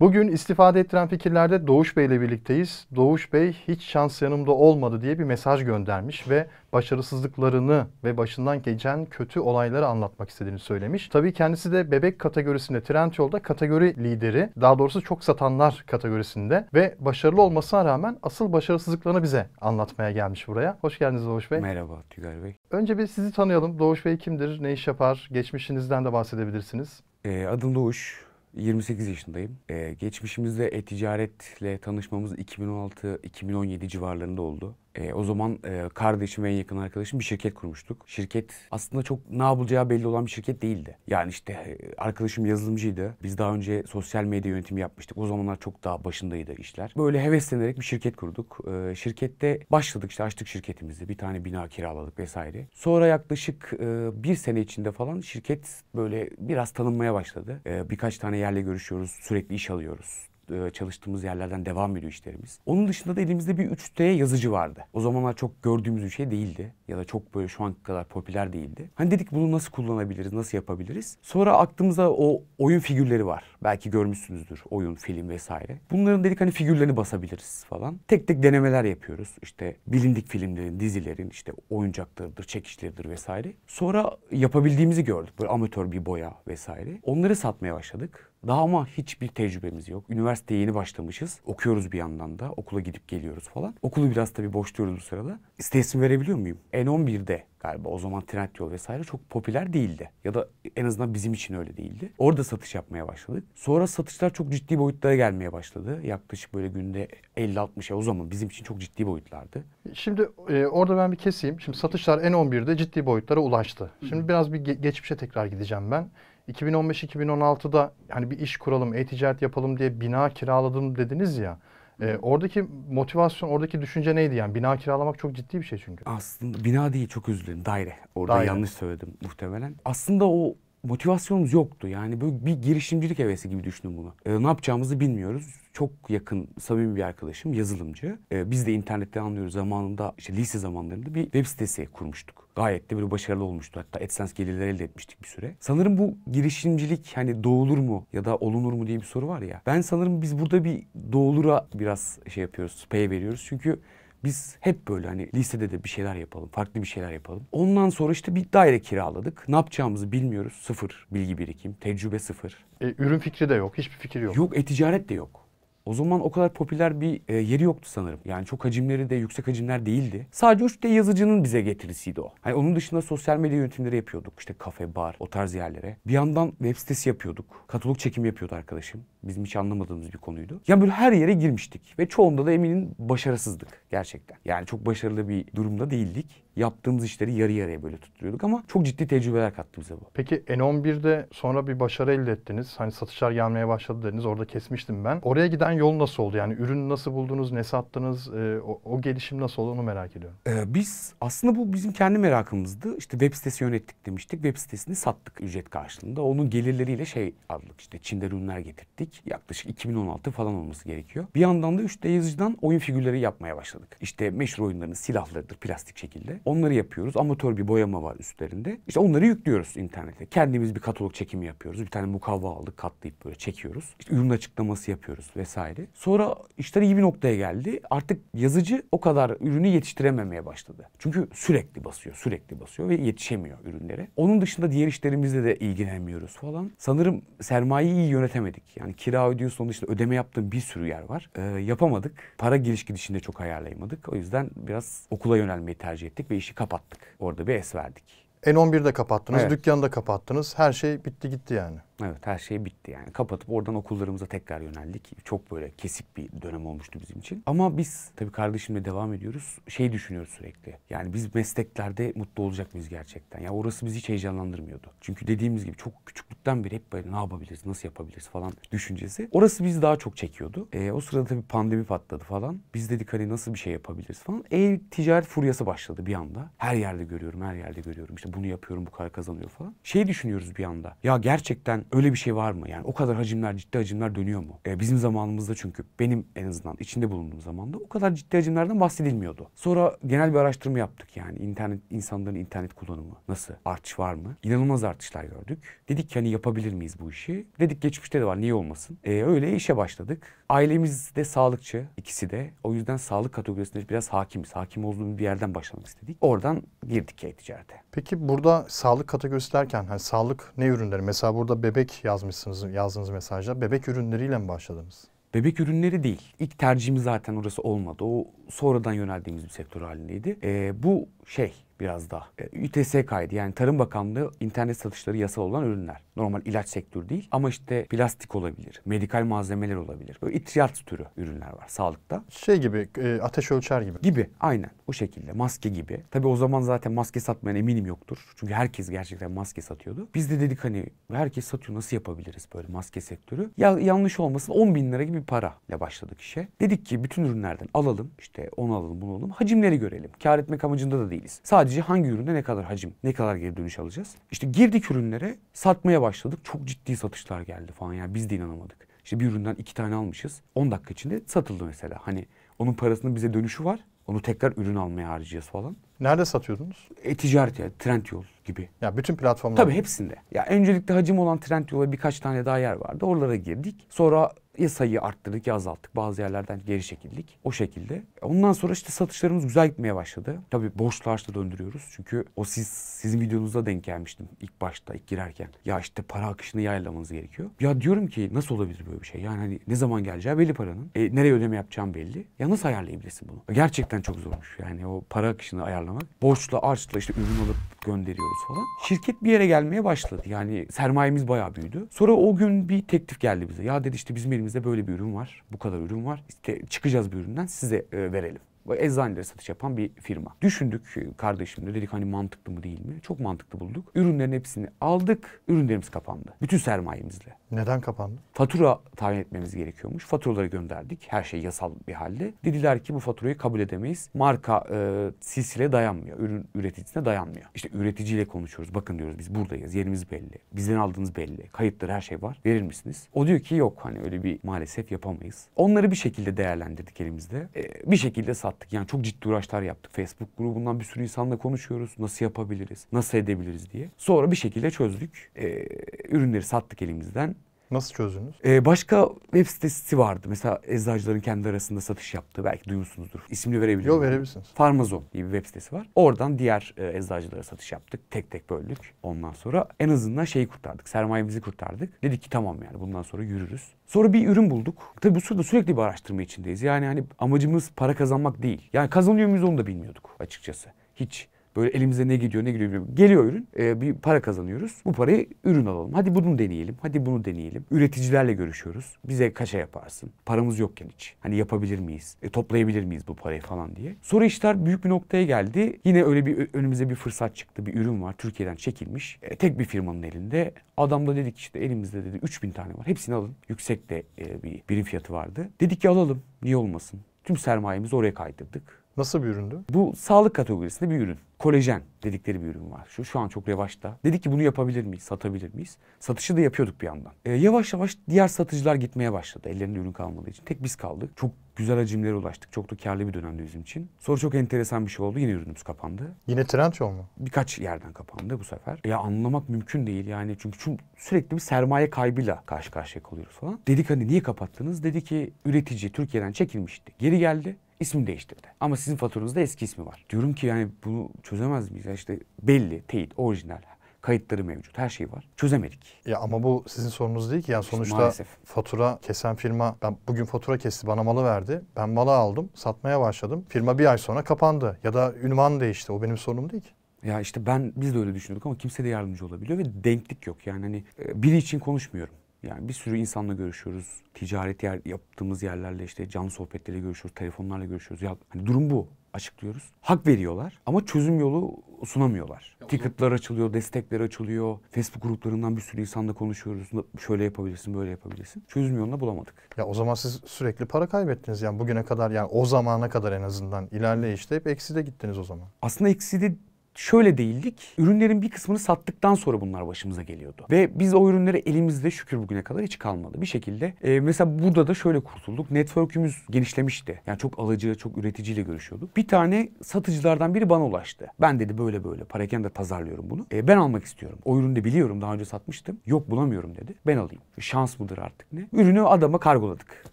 Bugün istifade ettiren fikirlerde Doğuş Bey ile birlikteyiz. Doğuş Bey hiç şans yanımda olmadı diye bir mesaj göndermiş ve başarısızlıklarını ve başından geçen kötü olayları anlatmak istediğini söylemiş. Tabii kendisi de bebek kategorisinde Trendyol'da kategori lideri. Daha doğrusu çok satanlar kategorisinde ve başarılı olmasına rağmen asıl başarısızlıklarını bize anlatmaya gelmiş buraya. Hoş geldiniz Doğuş Bey. Merhaba Tügar Bey. Önce bir sizi tanıyalım. Doğuş Bey kimdir? Ne iş yapar? Geçmişinizden de bahsedebilirsiniz. Ee, adım Doğuş. 28 yaşındayım. Ee, geçmişimizde e-ticaretle tanışmamız 2016-2017 civarlarında oldu. E, o zaman e, kardeşim ve en yakın arkadaşım bir şirket kurmuştuk. Şirket aslında çok ne yapılacağı belli olan bir şirket değildi. Yani işte e, arkadaşım yazılımcıydı. Biz daha önce sosyal medya yönetimi yapmıştık. O zamanlar çok daha başındaydı işler. Böyle heveslenerek bir şirket kurduk. E, şirkette başladık işte açtık şirketimizi. Bir tane bina kiraladık vesaire. Sonra yaklaşık e, bir sene içinde falan şirket böyle biraz tanınmaya başladı. E, birkaç tane yerle görüşüyoruz. Sürekli iş alıyoruz e, çalıştığımız yerlerden devam ediyor işlerimiz. Onun dışında da elimizde bir 3D yazıcı vardı. O zamanlar çok gördüğümüz bir şey değildi. Ya da çok böyle şu an kadar popüler değildi. Hani dedik bunu nasıl kullanabiliriz, nasıl yapabiliriz? Sonra aklımıza o oyun figürleri var. Belki görmüşsünüzdür oyun, film vesaire. Bunların dedik hani figürlerini basabiliriz falan. Tek tek denemeler yapıyoruz. İşte bilindik filmlerin, dizilerin işte oyuncaklarıdır, çekişleridir vesaire. Sonra yapabildiğimizi gördük. Böyle amatör bir boya vesaire. Onları satmaya başladık. Daha ama hiçbir tecrübemiz yok. Üniversiteye yeni başlamışız. Okuyoruz bir yandan da. Okula gidip geliyoruz falan. Okulu biraz tabii boşluyoruz bu sırada. İstesimi verebiliyor muyum? N11'de galiba o zaman Trendyol vesaire çok popüler değildi. Ya da en azından bizim için öyle değildi. Orada satış yapmaya başladık. Sonra satışlar çok ciddi boyutlara gelmeye başladı. Yaklaşık böyle günde 50-60'a o zaman bizim için çok ciddi boyutlardı. Şimdi e, orada ben bir keseyim. Şimdi satışlar N11'de ciddi boyutlara ulaştı. Şimdi biraz bir ge- geçmişe tekrar gideceğim ben. 2015-2016'da hani bir iş kuralım, e-ticaret yapalım diye bina kiraladım dediniz ya. E, oradaki motivasyon, oradaki düşünce neydi yani? Bina kiralamak çok ciddi bir şey çünkü. Aslında bina değil çok üzüldüm. Daire. Orada daire. yanlış söyledim muhtemelen. Aslında o motivasyonumuz yoktu. Yani böyle bir girişimcilik hevesi gibi düşündüm bunu. E, ne yapacağımızı bilmiyoruz. Çok yakın, samimi bir arkadaşım, yazılımcı. E, biz de internetten anlıyoruz. Zamanında, işte lise zamanlarında bir web sitesi kurmuştuk. Gayet de böyle başarılı olmuştu. Hatta AdSense gelirleri elde etmiştik bir süre. Sanırım bu girişimcilik hani doğulur mu ya da olunur mu diye bir soru var ya. Ben sanırım biz burada bir doğulura biraz şey yapıyoruz, pay veriyoruz. Çünkü biz hep böyle hani lisede de bir şeyler yapalım, farklı bir şeyler yapalım. Ondan sonra işte bir daire kiraladık. Ne yapacağımızı bilmiyoruz. Sıfır bilgi birikim, tecrübe sıfır. E, ürün fikri de yok, hiçbir fikir yok. Yok, e-ticaret de yok. O zaman o kadar popüler bir e, yeri yoktu sanırım. Yani çok hacimleri de yüksek hacimler değildi. Sadece 3D yazıcının bize getirisiydi o. Hani onun dışında sosyal medya yönetimleri yapıyorduk. İşte kafe, bar, o tarz yerlere. Bir yandan web sitesi yapıyorduk. Katalog çekim yapıyordu arkadaşım. Bizim hiç anlamadığımız bir konuydu. Yani böyle her yere girmiştik ve çoğunda da eminim başarısızdık gerçekten. Yani çok başarılı bir durumda değildik yaptığımız işleri yarı yarıya böyle tutuyorduk ama çok ciddi tecrübeler kattı bize bu. Peki N11'de sonra bir başarı elde ettiniz. Hani satışlar gelmeye başladı dediniz. Orada kesmiştim ben. Oraya giden yol nasıl oldu? Yani ürün nasıl buldunuz? Ne sattınız? E, o, o gelişim nasıl oldu? Onu merak ediyorum. Ee, biz aslında bu bizim kendi merakımızdı. İşte web sitesi yönettik demiştik. Web sitesini sattık ücret karşılığında. Onun gelirleriyle şey aldık işte Çin'den ürünler getirdik. Yaklaşık 2016 falan olması gerekiyor. Bir yandan da 3D yazıcıdan oyun figürleri yapmaya başladık. İşte meşhur oyunların silahlarıdır plastik şekilde. Onları yapıyoruz. Amatör bir boyama var üstlerinde. İşte onları yüklüyoruz internete. Kendimiz bir katalog çekimi yapıyoruz. Bir tane mukavva aldık katlayıp böyle çekiyoruz. İşte ürün açıklaması yapıyoruz vesaire. Sonra işler iyi bir noktaya geldi. Artık yazıcı o kadar ürünü yetiştirememeye başladı. Çünkü sürekli basıyor, sürekli basıyor ve yetişemiyor ürünlere. Onun dışında diğer işlerimizle de ilgilenmiyoruz falan. Sanırım sermayeyi iyi yönetemedik. Yani kira ödüyorsun onun dışında ödeme yaptığım bir sürü yer var. Ee, yapamadık. Para giriş gidişini de çok ayarlayamadık. O yüzden biraz okula yönelmeyi tercih ettik ve bir işi kapattık. Orada bir es verdik. N11'de kapattınız, evet. dükkanı da kapattınız. Her şey bitti gitti yani. Evet her şey bitti yani. Kapatıp oradan okullarımıza tekrar yöneldik. Çok böyle kesik bir dönem olmuştu bizim için. Ama biz tabii kardeşimle devam ediyoruz. Şey düşünüyoruz sürekli. Yani biz mesleklerde mutlu olacak mıyız gerçekten? Ya yani orası bizi hiç heyecanlandırmıyordu. Çünkü dediğimiz gibi çok küçüklükten beri hep böyle ne yapabiliriz, nasıl yapabiliriz falan düşüncesi. Orası bizi daha çok çekiyordu. E, o sırada tabii pandemi patladı falan. Biz dedik hani nasıl bir şey yapabiliriz falan. E ticaret furyası başladı bir anda. Her yerde görüyorum, her yerde görüyorum. İşte bunu yapıyorum, bu kadar kazanıyor falan. Şey düşünüyoruz bir anda. Ya gerçekten öyle bir şey var mı? Yani o kadar hacimler, ciddi hacimler dönüyor mu? E, bizim zamanımızda çünkü benim en azından içinde bulunduğum zamanda o kadar ciddi hacimlerden bahsedilmiyordu. Sonra genel bir araştırma yaptık yani internet insanların internet kullanımı nasıl? Artış var mı? İnanılmaz artışlar gördük. Dedik ki hani yapabilir miyiz bu işi? Dedik geçmişte de var niye olmasın? E, öyle işe başladık. Ailemiz de sağlıkçı ikisi de. O yüzden sağlık kategorisinde biraz hakimiz. Hakim olduğumuz bir yerden başlamak istedik. Oradan girdik e-ticarete. Peki burada sağlık kategorisi derken hani sağlık ne ürünleri? Mesela burada bebe bebek yazmışsınız, yazdığınız mesajda. Bebek ürünleriyle mi başladınız? Bebek ürünleri değil. İlk tercihimiz zaten orası olmadı. O sonradan yöneldiğimiz bir sektör halindeydi. Ee, bu şey biraz daha. E, İTS kaydı yani Tarım Bakanlığı internet satışları yasal olan ürünler. Normal ilaç sektörü değil ama işte plastik olabilir, medikal malzemeler olabilir. Böyle itriyat türü ürünler var sağlıkta. Şey gibi e, ateş ölçer gibi. Gibi aynen o şekilde maske gibi. Tabii o zaman zaten maske satmayan eminim yoktur. Çünkü herkes gerçekten maske satıyordu. Biz de dedik hani herkes satıyor nasıl yapabiliriz böyle maske sektörü. Ya yanlış olmasın 10 bin lira gibi bir parayla başladık işe. Dedik ki bütün ürünlerden alalım işte onu alalım bunu alalım hacimleri görelim. Kar etmek amacında da değiliz. Sadece Sadece hangi üründe ne kadar hacim, ne kadar geri dönüş alacağız? İşte girdik ürünlere, satmaya başladık. Çok ciddi satışlar geldi falan yani biz de inanamadık. İşte bir üründen iki tane almışız. 10 dakika içinde satıldı mesela. Hani onun parasının bize dönüşü var. Onu tekrar ürün almaya harcayacağız falan. Nerede satıyordunuz? E-ticaret ya, Trendyol gibi. Ya bütün platformlar. Tabii hepsinde. Ya öncelikle hacim olan Trendyol'a birkaç tane daha yer vardı. Oralara girdik. Sonra ya sayıyı arttırdık ya azalttık. Bazı yerlerden geri çekildik. O şekilde. Ondan sonra işte satışlarımız güzel gitmeye başladı. Tabii borçlu harçla döndürüyoruz. Çünkü o siz sizin videonuza denk gelmiştim ilk başta ilk girerken. Ya işte para akışını yaylamanız gerekiyor. Ya diyorum ki nasıl olabilir böyle bir şey? Yani hani ne zaman geleceği belli paranın. E, nereye ödeme yapacağım belli. Ya nasıl ayarlayabilirsin bunu? Gerçekten çok zormuş. Yani o para akışını ayarlamak. Borçla, harçla işte ürün alıp gönderiyoruz falan. Şirket bir yere gelmeye başladı. Yani sermayemiz bayağı büyüdü. Sonra o gün bir teklif geldi bize. Ya dedi işte bizim elimizde böyle bir ürün var. Bu kadar ürün var. İşte çıkacağız bir üründen size e, verelim eczanelere satış yapan bir firma. Düşündük ee, kardeşimle dedik hani mantıklı mı değil mi? Çok mantıklı bulduk. Ürünlerin hepsini aldık. Ürünlerimiz kapandı. Bütün sermayemizle. Neden kapandı? Fatura tayin etmemiz gerekiyormuş. Faturaları gönderdik. Her şey yasal bir halde. Dediler ki bu faturayı kabul edemeyiz. Marka e, silsile dayanmıyor. Ürün üreticisine dayanmıyor. İşte üreticiyle konuşuyoruz. Bakın diyoruz biz buradayız. Yerimiz belli. Bizden aldığınız belli. Kayıtları her şey var. Verir misiniz? O diyor ki yok hani öyle bir maalesef yapamayız. Onları bir şekilde değerlendirdik elimizde. E, bir şekilde sattık anlattık. Yani çok ciddi uğraşlar yaptık. Facebook grubundan bir sürü insanla konuşuyoruz. Nasıl yapabiliriz? Nasıl edebiliriz diye. Sonra bir şekilde çözdük. Ee, ürünleri sattık elimizden. Nasıl çözdünüz? Ee, başka web sitesi vardı. Mesela eczacıların kendi arasında satış yaptığı belki duymuşsunuzdur. İsmini verebilirim. Yok verebilirsiniz. Farmazon diye bir web sitesi var. Oradan diğer e, eczacılara satış yaptık. Tek tek böldük. Ondan sonra en azından şeyi kurtardık. Sermayemizi kurtardık. Dedik ki tamam yani bundan sonra yürürüz. Sonra bir ürün bulduk. Tabii bu sırada sürekli bir araştırma içindeyiz. Yani hani amacımız para kazanmak değil. Yani kazanıyor muyuz onu da bilmiyorduk açıkçası. Hiç. Böyle elimize ne gidiyor ne gidiyor bilmiyorum. Geliyor ürün. E, bir para kazanıyoruz. Bu parayı ürün alalım. Hadi bunu deneyelim. Hadi bunu deneyelim. Üreticilerle görüşüyoruz. Bize kaça yaparsın? Paramız yokken hiç. Hani yapabilir miyiz? E, toplayabilir miyiz bu parayı falan diye. Sonra işler büyük bir noktaya geldi. Yine öyle bir önümüze bir fırsat çıktı. Bir ürün var. Türkiye'den çekilmiş. E, tek bir firmanın elinde. Adam da dedik işte elimizde dedi 3000 tane var. Hepsini alın. Yüksekte e, bir birim fiyatı vardı. Dedik ki alalım. Niye olmasın? Tüm sermayemizi oraya kaydırdık. Nasıl bir üründü? Bu sağlık kategorisinde bir ürün. Kolajen dedikleri bir ürün var. Şu, şu an çok revaçta. Dedik ki bunu yapabilir miyiz, satabilir miyiz? Satışı da yapıyorduk bir yandan. Ee, yavaş yavaş diğer satıcılar gitmeye başladı. Ellerinde ürün kalmadığı için. Tek biz kaldık. Çok güzel hacimlere ulaştık. Çok da karlı bir dönemdi bizim için. Sonra çok enteresan bir şey oldu. Yine ürünümüz kapandı. Yine trend yol mu? Birkaç yerden kapandı bu sefer. Ya anlamak mümkün değil yani. Çünkü çünkü sürekli bir sermaye kaybıyla karşı karşıya kalıyoruz falan. Dedik hani niye kapattınız? Dedi ki üretici Türkiye'den çekilmişti. Geri geldi. İsmini değiştirdi. Ama sizin faturanızda eski ismi var. Diyorum ki yani bunu çözemez miyiz? İşte belli, teyit, orijinal kayıtları mevcut. Her şey var. Çözemedik. Ya ama bu sizin sorunuz değil ki. Yani sonuçta Maalesef. fatura kesen firma ben bugün fatura kesti bana malı verdi. Ben malı aldım, satmaya başladım. Firma bir ay sonra kapandı ya da ünvan değişti. O benim sorunum değil ki. Ya işte ben biz de öyle düşünüyorduk ama kimse de yardımcı olabiliyor ve denklik yok. Yani hani e, biri için konuşmuyorum. Yani bir sürü insanla görüşüyoruz. Ticaret yer, yaptığımız yerlerle işte canlı sohbetleri görüşüyoruz, telefonlarla görüşüyoruz. Ya hani durum bu açıklıyoruz. Hak veriyorlar ama çözüm yolu sunamıyorlar. Ya Ticket'lar açılıyor, destekler açılıyor. Facebook gruplarından bir sürü insanla konuşuyoruz. Şöyle yapabilirsin, böyle yapabilirsin. Çözüm yolunu bulamadık. Ya o zaman siz sürekli para kaybettiniz. Yani bugüne kadar yani o zamana kadar en azından ilerleyişte hep eksi de gittiniz o zaman. Aslında eksi de şöyle değildik. Ürünlerin bir kısmını sattıktan sonra bunlar başımıza geliyordu. Ve biz o ürünleri elimizde şükür bugüne kadar hiç kalmadı. Bir şekilde e, mesela burada da şöyle kurtulduk. Network'ümüz genişlemişti. Yani çok alıcı, çok üreticiyle görüşüyorduk. Bir tane satıcılardan biri bana ulaştı. Ben dedi böyle böyle parakende pazarlıyorum bunu. E, ben almak istiyorum. O ürünü de biliyorum daha önce satmıştım. Yok bulamıyorum dedi. Ben alayım. E, şans mıdır artık ne? Ürünü adama kargoladık.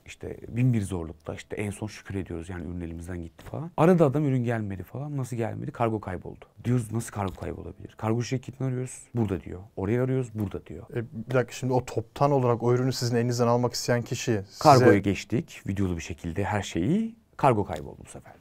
İşte bin bir zorlukta işte en son şükür ediyoruz yani ürün elimizden gitti falan. Arada adam ürün gelmedi falan. Nasıl gelmedi? Kargo kayboldu. Diyor diyoruz nasıl kargo kaybolabilir? Kargo şirketini arıyoruz. Burada diyor. Oraya arıyoruz. Burada diyor. E, bir dakika şimdi o toptan olarak o ürünü sizin elinizden almak isteyen kişi size... Kargoya geçtik. Videolu bir şekilde her şeyi. Kargo kayboldu bu sefer de.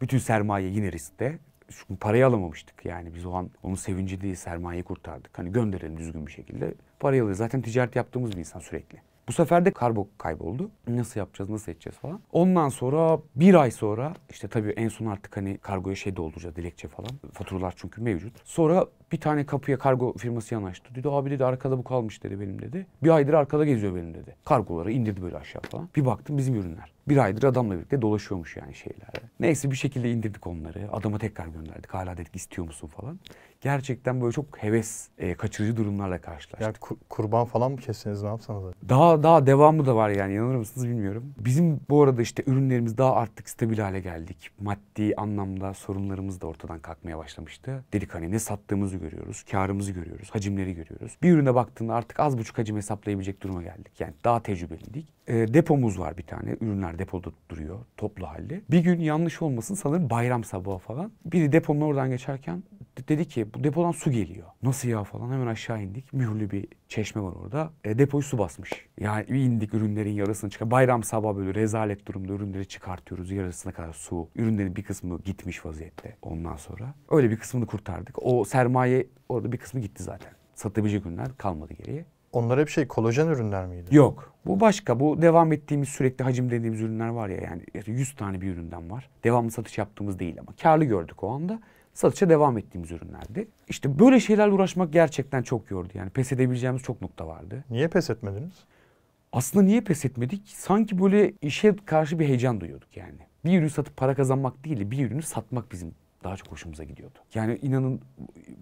Bütün sermaye yine riskte. Çünkü parayı alamamıştık yani biz o an onun sevinci değil sermayeyi kurtardık. Hani gönderelim düzgün bir şekilde parayı alıyor. Zaten ticaret yaptığımız bir insan sürekli. Bu sefer de karbo kayboldu. Nasıl yapacağız, nasıl edeceğiz falan. Ondan sonra bir ay sonra işte tabii en son artık hani kargoya şey dolduracağız, dilekçe falan. Faturalar çünkü mevcut. Sonra bir tane kapıya kargo firması yanaştı. Dedi abi dedi arkada bu kalmış dedi benim dedi. Bir aydır arkada geziyor benim dedi. Kargoları indirdi böyle aşağı falan. Bir baktım bizim ürünler. Bir aydır adamla birlikte dolaşıyormuş yani şeylerle. Neyse bir şekilde indirdik onları. Adama tekrar gönderdik. Hala dedik istiyor musun falan. Gerçekten böyle çok heves e, kaçırıcı durumlarla karşılaştık. Yani kur- kurban falan mı kestiniz ne yapsanız? Daha daha devamı da var yani inanır mısınız bilmiyorum. Bizim bu arada işte ürünlerimiz daha artık stabil hale geldik. Maddi anlamda sorunlarımız da ortadan kalkmaya başlamıştı. Dedik hani ne sattığımızı görüyoruz, karımızı görüyoruz, hacimleri görüyoruz. Bir ürüne baktığında artık az buçuk hacim hesaplayabilecek duruma geldik. Yani daha tecrübeliydik. E, depomuz var bir tane ürünler bunlar depoda duruyor toplu halde. Bir gün yanlış olmasın sanırım bayram sabahı falan. Biri deponun oradan geçerken dedi ki bu depodan su geliyor. Nasıl ya falan hemen aşağı indik. Mühürlü bir çeşme var orada. E, depoyu su basmış. Yani bir indik ürünlerin yarısını çıkar. Bayram sabahı böyle rezalet durumda ürünleri çıkartıyoruz. Yarısına kadar su. Ürünlerin bir kısmı gitmiş vaziyette ondan sonra. Öyle bir kısmını kurtardık. O sermaye orada bir kısmı gitti zaten. Satabilecek ürünler kalmadı geriye. Onlar hep şey kolajen ürünler miydi? Yok. Bu başka. Bu devam ettiğimiz sürekli hacim dediğimiz ürünler var ya yani 100 tane bir üründen var. Devamlı satış yaptığımız değil ama karlı gördük o anda. Satışa devam ettiğimiz ürünlerdi. İşte böyle şeylerle uğraşmak gerçekten çok yordu. Yani pes edebileceğimiz çok nokta vardı. Niye pes etmediniz? Aslında niye pes etmedik? Sanki böyle işe karşı bir heyecan duyuyorduk yani. Bir ürünü satıp para kazanmak değil de bir ürünü satmak bizim daha çok hoşumuza gidiyordu. Yani inanın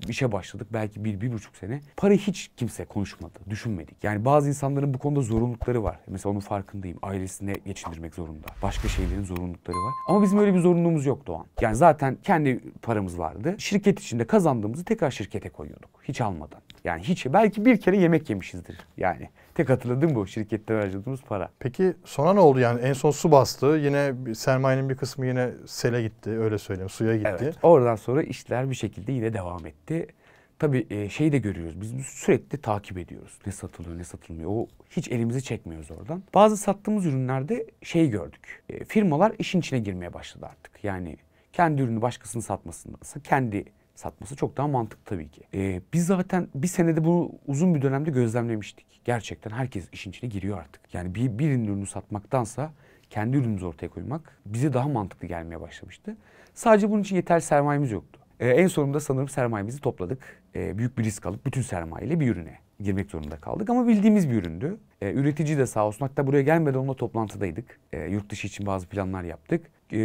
işe başladık belki bir, bir buçuk sene. Para hiç kimse konuşmadı, düşünmedik. Yani bazı insanların bu konuda zorunlulukları var. Mesela onun farkındayım. Ailesine geçindirmek zorunda. Başka şeylerin zorunlulukları var. Ama bizim öyle bir zorunluluğumuz yok Doğan. Yani zaten kendi paramız vardı. Şirket içinde kazandığımızı tekrar şirkete koyuyorduk. Hiç almadan. Yani hiç belki bir kere yemek yemişizdir yani. Tek hatırladığım bu şirketten harcadığımız para. Peki sonra ne oldu yani en son su bastı yine sermayenin bir kısmı yine sele gitti öyle söyleyeyim suya gitti. Evet oradan sonra işler bir şekilde yine devam etti. Tabii e, şeyi de görüyoruz. Biz sürekli takip ediyoruz. Ne satılıyor, ne satılmıyor. O hiç elimizi çekmiyoruz oradan. Bazı sattığımız ürünlerde şey gördük. E, firmalar işin içine girmeye başladı artık. Yani kendi ürünü başkasının satmasındansa kendi satması çok daha mantıklı tabii ki. Ee, biz zaten bir senede bunu uzun bir dönemde gözlemlemiştik. Gerçekten herkes işin içine giriyor artık. Yani bir, birinin ürünü satmaktansa kendi ürünümüzü ortaya koymak bize daha mantıklı gelmeye başlamıştı. Sadece bunun için yeterli sermayemiz yoktu. Ee, en sonunda sanırım sermayemizi topladık. Ee, büyük bir risk alıp bütün sermayeyle bir ürüne girmek zorunda kaldık ama bildiğimiz bir üründü. Ee, üretici de sağ olsun hatta buraya gelmeden onunla toplantıdaydık. Ee, yurt dışı için bazı planlar yaptık. E,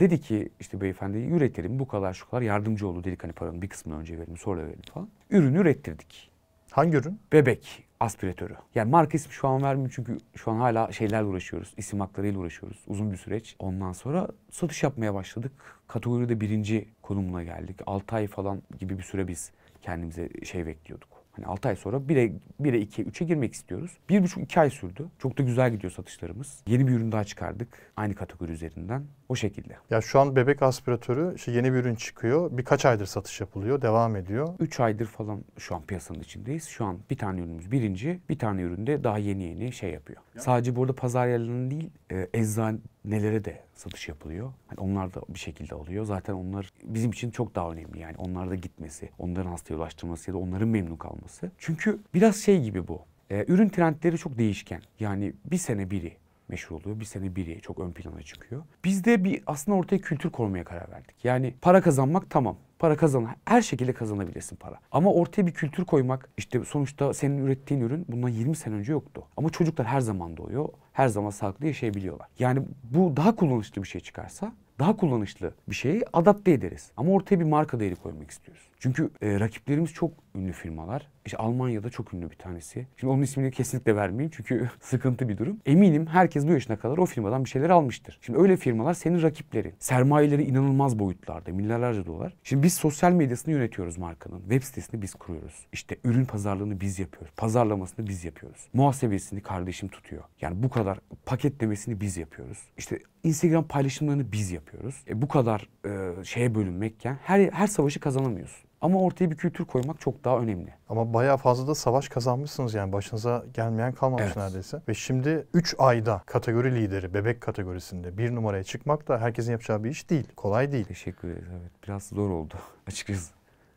dedi ki işte beyefendi üretelim bu kadar şu kadar yardımcı oldu dedik hani paranın bir kısmını önce verelim sonra verelim falan. Ürünü ürettirdik. Hangi ürün? Bebek aspiratörü. Yani marka ismi şu an vermiyorum çünkü şu an hala şeyler uğraşıyoruz. İsim haklarıyla uğraşıyoruz. Uzun bir süreç. Ondan sonra satış yapmaya başladık. Kategoride birinci konumuna geldik. 6 ay falan gibi bir süre biz kendimize şey bekliyorduk. Hani 6 ay sonra 1'e 1'e 2'ye 3'e girmek istiyoruz. 1,5 2 ay sürdü. Çok da güzel gidiyor satışlarımız. Yeni bir ürün daha çıkardık aynı kategori üzerinden. O şekilde. Ya şu an bebek aspiratörü işte yeni bir ürün çıkıyor. Birkaç aydır satış yapılıyor, devam ediyor. 3 aydır falan şu an piyasanın içindeyiz. Şu an bir tane ürünümüz birinci, bir tane üründe daha yeni yeni şey yapıyor. Ya. Sadece burada pazar yerlerinin değil, e, eczanelere de satış yapılıyor. Yani onlar da bir şekilde alıyor. Zaten onlar bizim için çok daha önemli yani. Onlar da gitmesi, onların hastaya ulaştırması ya da onların memnun kalması. Çünkü biraz şey gibi bu. E, ürün trendleri çok değişken. Yani bir sene biri, meşhur oluyor. Bir sene biri çok ön plana çıkıyor. Biz de bir aslında ortaya kültür korumaya karar verdik. Yani para kazanmak tamam. Para kazan, her şekilde kazanabilirsin para. Ama ortaya bir kültür koymak, işte sonuçta senin ürettiğin ürün bundan 20 sene önce yoktu. Ama çocuklar her zaman doğuyor, her zaman sağlıklı yaşayabiliyorlar. Yani bu daha kullanışlı bir şey çıkarsa, daha kullanışlı bir şeyi adapte ederiz. Ama ortaya bir marka değeri koymak istiyoruz. Çünkü e, rakiplerimiz çok ünlü firmalar. İşte Almanya'da çok ünlü bir tanesi. Şimdi onun ismini kesinlikle vermeyeyim çünkü sıkıntı bir durum. Eminim herkes bu yaşına kadar o firmadan bir şeyler almıştır. Şimdi öyle firmalar senin rakiplerin. Sermayeleri inanılmaz boyutlarda, milyarlarca dolar. Şimdi biz sosyal medyasını yönetiyoruz markanın. Web sitesini biz kuruyoruz. İşte ürün pazarlığını biz yapıyoruz. Pazarlamasını biz yapıyoruz. Muhasebesini kardeşim tutuyor. Yani bu kadar paketlemesini biz yapıyoruz. İşte Instagram paylaşımlarını biz yapıyoruz. E bu kadar e, şeye bölünmekken her her savaşı kazanamıyorsun. Ama ortaya bir kültür koymak çok daha önemli. Ama bayağı fazla da savaş kazanmışsınız yani başınıza gelmeyen kalmamış evet. neredeyse. Ve şimdi 3 ayda kategori lideri bebek kategorisinde bir numaraya çıkmak da herkesin yapacağı bir iş değil. Kolay değil. Teşekkür ederiz. Evet biraz zor oldu açıkçası.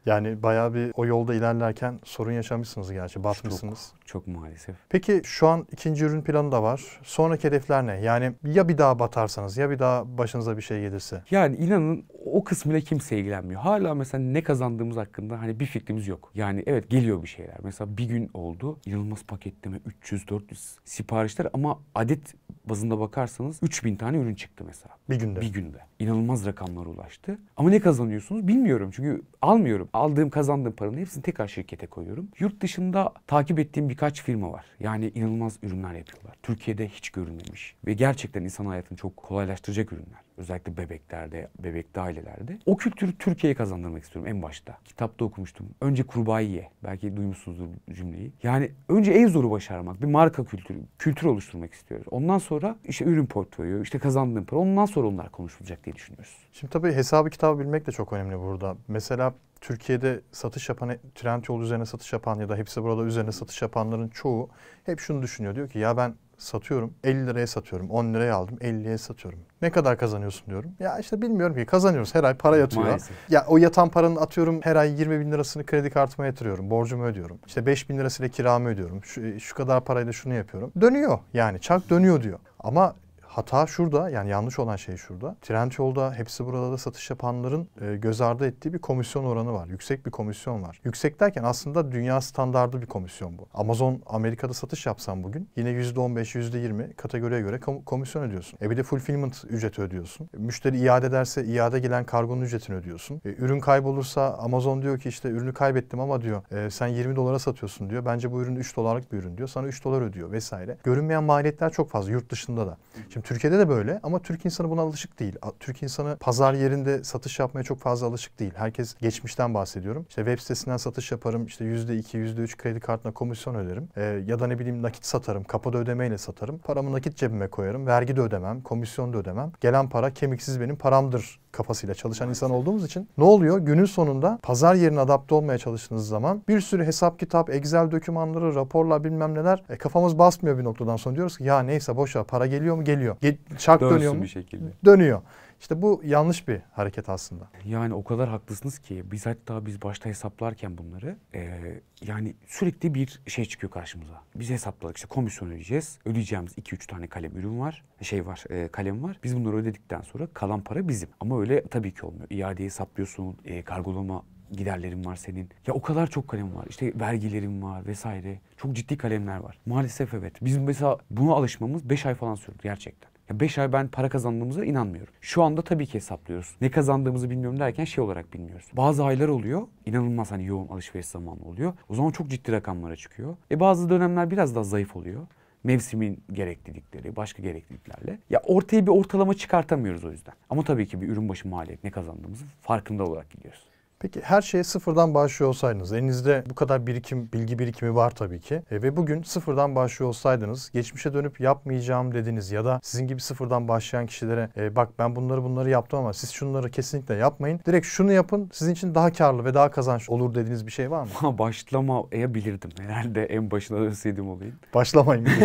Yani bayağı bir o yolda ilerlerken sorun yaşamışsınız gerçi batmışsınız. Çok. Çok maalesef. Peki şu an ikinci ürün planı da var. Sonraki hedefler ne? Yani ya bir daha batarsanız ya bir daha başınıza bir şey gelirse. Yani inanın o kısmıyla kimse ilgilenmiyor. Hala mesela ne kazandığımız hakkında hani bir fikrimiz yok. Yani evet geliyor bir şeyler. Mesela bir gün oldu inanılmaz paketleme 300-400 siparişler ama adet bazında bakarsanız 3000 tane ürün çıktı mesela. Bir günde. Bir günde. İnanılmaz rakamlara ulaştı. Ama ne kazanıyorsunuz bilmiyorum çünkü almıyorum. Aldığım kazandığım paranın hepsini tekrar şirkete koyuyorum. Yurt dışında takip ettiğim bir birkaç firma var. Yani inanılmaz ürünler yapıyorlar. Türkiye'de hiç görünmemiş ve gerçekten insan hayatını çok kolaylaştıracak ürünler. Özellikle bebeklerde, bebekli ailelerde. O kültürü Türkiye'ye kazandırmak istiyorum en başta. Kitapta okumuştum. Önce kurbağayı ye. Belki duymuşsunuzdur cümleyi. Yani önce en zoru başarmak. Bir marka kültürü, kültür oluşturmak istiyoruz. Ondan sonra işte ürün portföyü, işte kazandığın para. Ondan sonra onlar konuşulacak diye düşünüyoruz. Şimdi tabii hesabı kitabı bilmek de çok önemli burada. Mesela Türkiye'de satış yapan, Trendyol üzerine satış yapan ya da hepsi burada üzerine satış yapanların çoğu hep şunu düşünüyor. Diyor ki ya ben satıyorum 50 liraya satıyorum 10 liraya aldım 50'ye satıyorum. Ne kadar kazanıyorsun diyorum. Ya işte bilmiyorum ki kazanıyoruz her ay para yatıyor. Maalesef. Ya o yatan paranın atıyorum her ay 20 bin lirasını kredi kartıma yatırıyorum borcumu ödüyorum. İşte 5 bin lirasıyla kiramı ödüyorum şu, e, şu kadar parayla şunu yapıyorum. Dönüyor yani çark dönüyor diyor. Ama hata şurada yani yanlış olan şey şurada. Trendyol'da hepsi burada da satış yapanların e, göz ardı ettiği bir komisyon oranı var. Yüksek bir komisyon var. Yüksek derken aslında dünya standardı bir komisyon bu. Amazon Amerika'da satış yapsan bugün yine %15, %20 kategoriye göre komisyon ödüyorsun. E bir de fulfillment ücreti ödüyorsun. E, müşteri iade ederse iade gelen kargonun ücretini ödüyorsun. E, ürün kaybolursa Amazon diyor ki işte ürünü kaybettim ama diyor e, sen 20 dolara satıyorsun diyor. Bence bu ürün 3 dolarlık bir ürün diyor. Sana 3 dolar ödüyor vesaire. Görünmeyen maliyetler çok fazla yurt dışında da. Şimdi Şimdi Türkiye'de de böyle ama Türk insanı buna alışık değil. Türk insanı pazar yerinde satış yapmaya çok fazla alışık değil. Herkes geçmişten bahsediyorum. İşte web sitesinden satış yaparım. İşte %2, %3 kredi kartına komisyon öderim. E, ya da ne bileyim nakit satarım. Kapıda ödemeyle satarım. Paramı nakit cebime koyarım. Vergi de ödemem. Komisyon da ödemem. Gelen para kemiksiz benim paramdır kafasıyla çalışan insan olduğumuz için ne oluyor? Günün sonunda pazar yerine adapte olmaya çalıştığınız zaman bir sürü hesap kitap, Excel dokümanları, raporlar bilmem neler e, kafamız basmıyor bir noktadan sonra diyoruz ki ya neyse boş ver para geliyor mu? Geliyor. Ge çark Dönsün dönüyor mu? bir şekilde. Dönüyor. İşte bu yanlış bir hareket aslında. Yani o kadar haklısınız ki biz hatta biz başta hesaplarken bunları e, yani sürekli bir şey çıkıyor karşımıza. Biz hesapladık işte komisyon ödeyeceğiz. Ödeyeceğimiz 2-3 tane kalem ürün var. Şey var e, kalem var. Biz bunları ödedikten sonra kalan para bizim. Ama öyle tabii ki olmuyor. İadeyi hesaplıyorsun. E, kargolama giderlerin var senin. Ya o kadar çok kalem var. İşte vergilerin var vesaire. Çok ciddi kalemler var. Maalesef evet. Bizim mesela buna alışmamız 5 ay falan sürdü gerçekten. 5 ay ben para kazandığımıza inanmıyorum. Şu anda tabii ki hesaplıyoruz. Ne kazandığımızı bilmiyorum derken şey olarak bilmiyoruz. Bazı aylar oluyor. inanılmaz hani yoğun alışveriş zamanı oluyor. O zaman çok ciddi rakamlara çıkıyor. E bazı dönemler biraz daha zayıf oluyor mevsimin gereklilikleri, başka gerekliliklerle. Ya ortaya bir ortalama çıkartamıyoruz o yüzden. Ama tabii ki bir ürün başı maliyet ne kazandığımızı farkında olarak gidiyoruz. Peki her şeye sıfırdan başlıyor olsaydınız, elinizde bu kadar birikim, bilgi birikimi var tabii ki e, ve bugün sıfırdan başlıyor olsaydınız, geçmişe dönüp yapmayacağım dediniz ya da sizin gibi sıfırdan başlayan kişilere e, bak ben bunları bunları yaptım ama siz şunları kesinlikle yapmayın. Direkt şunu yapın sizin için daha karlı ve daha kazanç olur dediğiniz bir şey var mı? Başlamayabilirdim herhalde en başına dönseydim olayım. Başlamayın.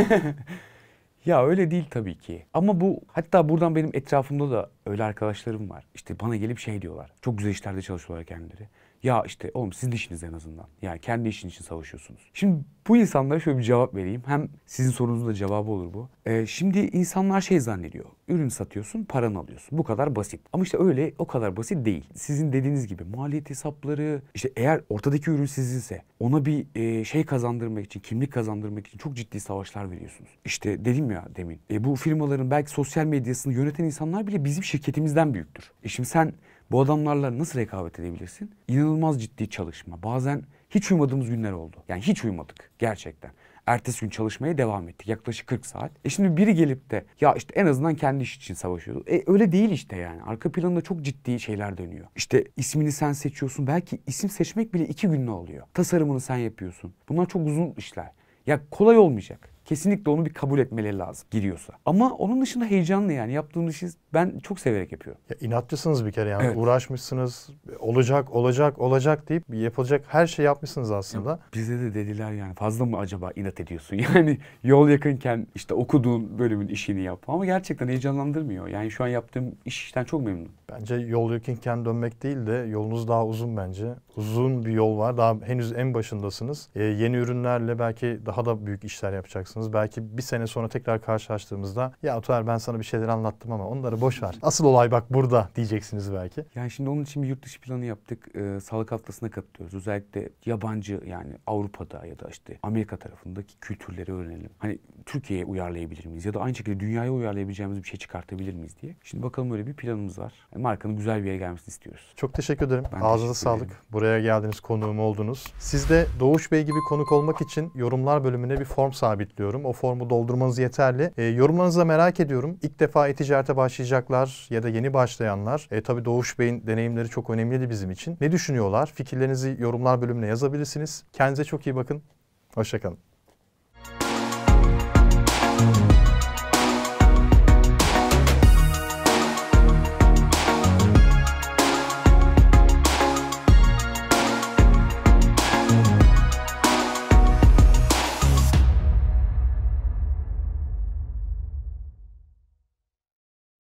Ya öyle değil tabii ki. Ama bu hatta buradan benim etrafımda da öyle arkadaşlarım var. İşte bana gelip şey diyorlar. Çok güzel işlerde çalışıyorlar kendileri. Ya işte oğlum sizin işiniz en azından. Yani kendi işin için savaşıyorsunuz. Şimdi bu insanlara şöyle bir cevap vereyim. Hem sizin sorunuzun da cevabı olur bu. Ee, şimdi insanlar şey zannediyor. Ürün satıyorsun, paranı alıyorsun. Bu kadar basit. Ama işte öyle o kadar basit değil. Sizin dediğiniz gibi maliyet hesapları, işte eğer ortadaki ürün sizinse ona bir e, şey kazandırmak için, kimlik kazandırmak için çok ciddi savaşlar veriyorsunuz. İşte dedim ya demin. E, bu firmaların belki sosyal medyasını yöneten insanlar bile bizim şirketimizden büyüktür. E şimdi sen bu adamlarla nasıl rekabet edebilirsin? İnanılmaz ciddi çalışma. Bazen hiç uyumadığımız günler oldu. Yani hiç uyumadık gerçekten. Ertesi gün çalışmaya devam ettik. Yaklaşık 40 saat. E şimdi biri gelip de ya işte en azından kendi iş için savaşıyordu. E öyle değil işte yani. Arka planında çok ciddi şeyler dönüyor. İşte ismini sen seçiyorsun. Belki isim seçmek bile iki günlü oluyor. Tasarımını sen yapıyorsun. Bunlar çok uzun işler. Ya kolay olmayacak kesinlikle onu bir kabul etmeleri lazım giriyorsa. Ama onun dışında heyecanlı yani yaptığım işi ben çok severek yapıyorum. Ya inatçısınız bir kere yani evet. uğraşmışsınız olacak olacak olacak deyip yapılacak her şeyi yapmışsınız aslında. Ya, bize de dediler yani fazla mı acaba inat ediyorsun? Yani yol yakınken işte okuduğun bölümün işini yap ama gerçekten heyecanlandırmıyor. Yani şu an yaptığım işten çok memnunum. Bence yol yakınken dönmek değil de yolunuz daha uzun bence uzun bir yol var. Daha henüz en başındasınız. E, yeni ürünlerle belki daha da büyük işler yapacaksınız. Belki bir sene sonra tekrar karşılaştığımızda ya Tuğer ben sana bir şeyler anlattım ama onları boş ver. Asıl olay bak burada diyeceksiniz belki. Yani şimdi onun için bir yurt dışı planı yaptık. E, sağlık haftasına katılıyoruz. Özellikle yabancı yani Avrupa'da ya da işte Amerika tarafındaki kültürleri öğrenelim. Hani Türkiye'ye uyarlayabilir miyiz? Ya da aynı şekilde dünyaya uyarlayabileceğimiz bir şey çıkartabilir miyiz diye. Şimdi bakalım öyle bir planımız var. markanın güzel bir yere gelmesini istiyoruz. Çok teşekkür ederim. Ben Ağzınıza sağlık. Buraya Buraya geldiniz, konuğum oldunuz. Siz de Doğuş Bey gibi konuk olmak için yorumlar bölümüne bir form sabitliyorum. O formu doldurmanız yeterli. E, yorumlarınızı da merak ediyorum. İlk defa e-ticarete başlayacaklar ya da yeni başlayanlar. E, tabii Doğuş Bey'in deneyimleri çok önemliydi bizim için. Ne düşünüyorlar? Fikirlerinizi yorumlar bölümüne yazabilirsiniz. Kendinize çok iyi bakın. Hoşçakalın.